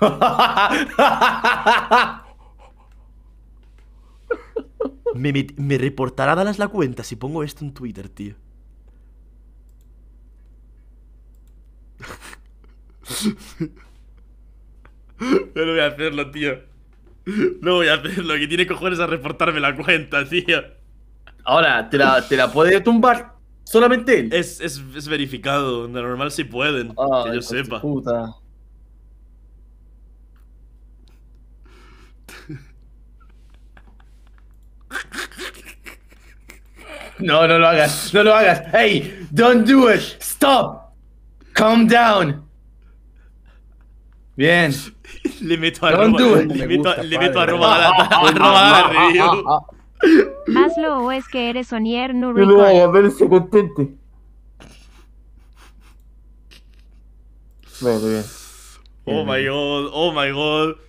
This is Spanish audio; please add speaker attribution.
Speaker 1: me, me, reportará Dallas la cuenta si pongo esto en Twitter, tío.
Speaker 2: no voy a hacerlo, tío. No voy a hacerlo, que tiene cojones a reportarme la cuenta, tío. Ahora, ¿te la, te puede tumbar solamente él? Es, es, es verificado, normal si pueden, ah, que yo sepa. Puta.
Speaker 3: No, no lo hagas, no lo hagas. Hey, don't do it. Stop. Calm down.
Speaker 4: Bien. Le meto a Don't do Le, meto, le meto a
Speaker 5: o es que eres Onier no
Speaker 2: contente. bien. Oh my god, oh my god.